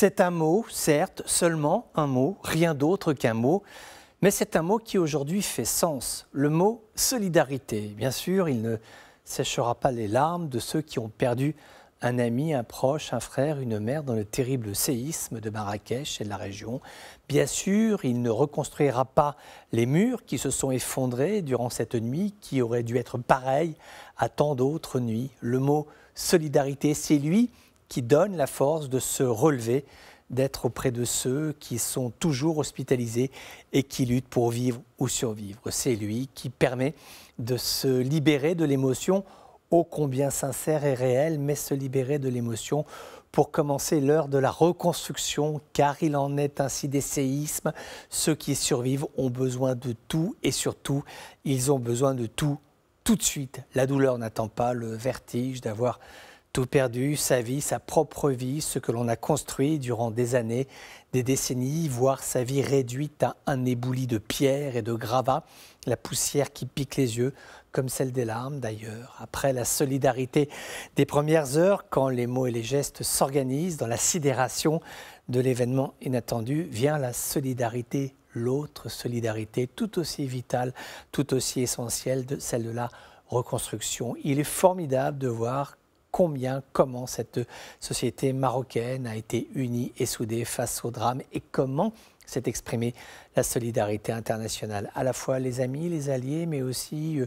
C'est un mot, certes, seulement un mot, rien d'autre qu'un mot, mais c'est un mot qui aujourd'hui fait sens, le mot solidarité. Bien sûr, il ne séchera pas les larmes de ceux qui ont perdu un ami, un proche, un frère, une mère dans le terrible séisme de Marrakech et de la région. Bien sûr, il ne reconstruira pas les murs qui se sont effondrés durant cette nuit, qui aurait dû être pareille à tant d'autres nuits. Le mot solidarité, c'est lui qui donne la force de se relever, d'être auprès de ceux qui sont toujours hospitalisés et qui luttent pour vivre ou survivre. C'est lui qui permet de se libérer de l'émotion, ô combien sincère et réelle, mais se libérer de l'émotion pour commencer l'heure de la reconstruction, car il en est ainsi des séismes. Ceux qui survivent ont besoin de tout et surtout, ils ont besoin de tout tout de suite. La douleur n'attend pas le vertige d'avoir tout perdu, sa vie, sa propre vie, ce que l'on a construit durant des années, des décennies, voire sa vie réduite à un éboulis de pierres et de gravats, la poussière qui pique les yeux, comme celle des larmes d'ailleurs. Après la solidarité des premières heures, quand les mots et les gestes s'organisent dans la sidération de l'événement inattendu, vient la solidarité, l'autre solidarité, tout aussi vitale, tout aussi essentielle de celle de la reconstruction. Il est formidable de voir combien, comment cette société marocaine a été unie et soudée face au drame et comment s'est exprimée la solidarité internationale. À la fois les amis, les alliés, mais aussi euh,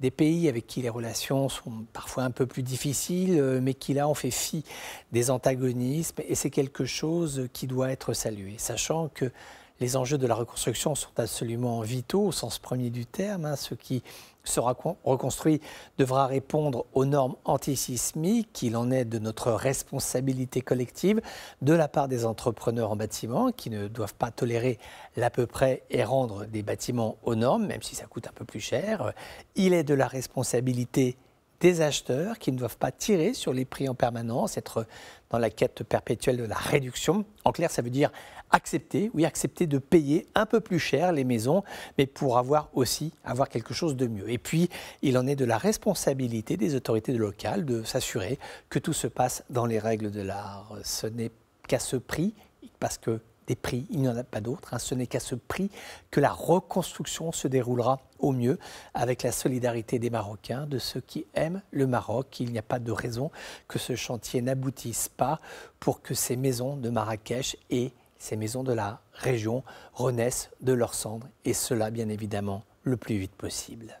des pays avec qui les relations sont parfois un peu plus difficiles, euh, mais qui là ont fait fi des antagonismes. Et c'est quelque chose qui doit être salué, sachant que les enjeux de la reconstruction sont absolument vitaux au sens premier du terme. Hein. Ce qui sera reconstruit devra répondre aux normes antisismiques. Il en est de notre responsabilité collective de la part des entrepreneurs en bâtiment qui ne doivent pas tolérer l'à peu près et rendre des bâtiments aux normes, même si ça coûte un peu plus cher. Il est de la responsabilité des acheteurs qui ne doivent pas tirer sur les prix en permanence, être dans la quête perpétuelle de la réduction. En clair, ça veut dire accepter, oui, accepter de payer un peu plus cher les maisons, mais pour avoir aussi avoir quelque chose de mieux. Et puis, il en est de la responsabilité des autorités locales de s'assurer que tout se passe dans les règles de l'art. Ce n'est qu'à ce prix, parce que des prix, il n'y en a pas d'autres. Hein. Ce n'est qu'à ce prix que la reconstruction se déroulera au mieux, avec la solidarité des Marocains, de ceux qui aiment le Maroc. Il n'y a pas de raison que ce chantier n'aboutisse pas pour que ces maisons de Marrakech et ces maisons de la région renaissent de leurs cendres, et cela bien évidemment le plus vite possible.